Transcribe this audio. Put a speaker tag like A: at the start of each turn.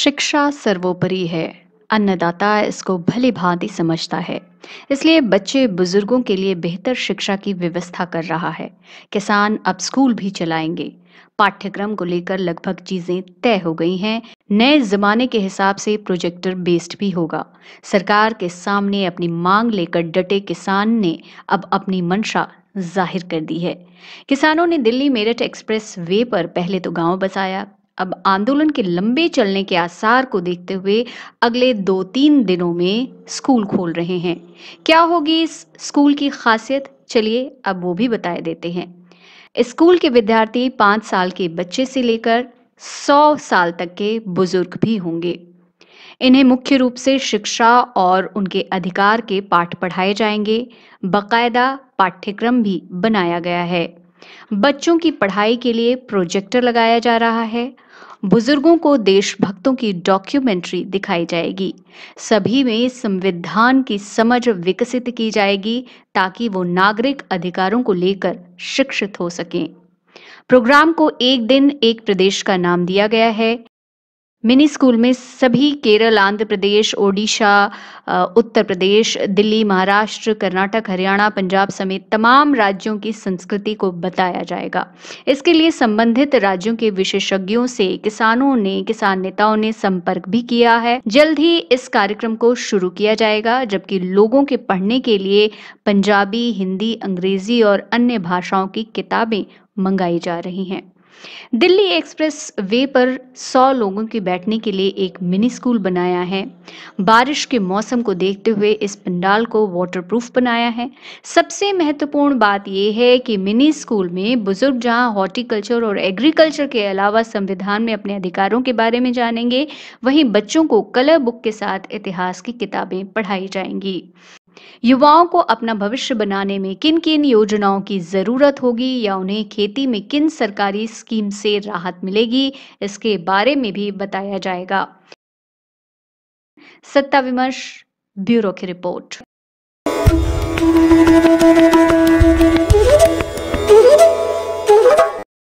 A: शिक्षा सर्वोपरि है अन्नदाता इसको भली भांति समझता है इसलिए बच्चे बुजुर्गों के लिए बेहतर शिक्षा की व्यवस्था कर रहा है किसान अब स्कूल भी चलाएंगे पाठ्यक्रम को लेकर लगभग चीजें तय हो गई हैं नए जमाने के हिसाब से प्रोजेक्टर बेस्ड भी होगा सरकार के सामने अपनी मांग लेकर डटे किसान ने अब अपनी मंशा जाहिर कर दी है किसानों ने दिल्ली मेरठ एक्सप्रेस वे पर पहले तो गांव बसाया अब आंदोलन के लंबे चलने के आसार को देखते हुए अगले दो तीन दिनों में स्कूल खोल रहे हैं क्या होगी इस स्कूल की खासियत चलिए अब वो भी बताए देते हैं स्कूल के विद्यार्थी पांच साल के बच्चे से लेकर सौ साल तक के बुजुर्ग भी होंगे इन्हें मुख्य रूप से शिक्षा और उनके अधिकार के पाठ पढ़ाए जाएंगे बकायदा पाठ्यक्रम भी बनाया गया है बच्चों की पढ़ाई के लिए प्रोजेक्टर लगाया जा रहा है बुजुर्गों को देशभक्तों की डॉक्यूमेंट्री दिखाई जाएगी सभी में संविधान की समझ विकसित की जाएगी ताकि वो नागरिक अधिकारों को लेकर शिक्षित हो सकें प्रोग्राम को एक दिन एक प्रदेश का नाम दिया गया है मिनी स्कूल में सभी केरल आंध्र प्रदेश ओडिशा उत्तर प्रदेश दिल्ली महाराष्ट्र कर्नाटक हरियाणा पंजाब समेत तमाम राज्यों की संस्कृति को बताया जाएगा इसके लिए संबंधित राज्यों के विशेषज्ञों से किसानों ने किसान नेताओं ने संपर्क भी किया है जल्द ही इस कार्यक्रम को शुरू किया जाएगा जबकि लोगों के पढ़ने के लिए पंजाबी हिंदी अंग्रेजी और अन्य भाषाओं की किताबें मंगाई जा रही हैं दिल्ली एक्सप्रेस वे पर 100 लोगों के बैठने के लिए एक मिनी स्कूल बनाया है बारिश के मौसम को देखते हुए इस पंडाल को वाटरप्रूफ बनाया है सबसे महत्वपूर्ण बात यह है कि मिनी स्कूल में बुजुर्ग जहां हॉर्टिकल्चर और एग्रीकल्चर के अलावा संविधान में अपने अधिकारों के बारे में जानेंगे वहीं बच्चों को कलर बुक के साथ इतिहास की किताबें पढ़ाई जाएंगी युवाओं को अपना भविष्य बनाने में किन किन योजनाओं की ज़रूरत होगी या उन्हें खेती में किन सरकारी स्कीम से राहत मिलेगी इसके बारे में भी बताया जाएगा सत्ता विमर्श ब्यूरो की रिपोर्ट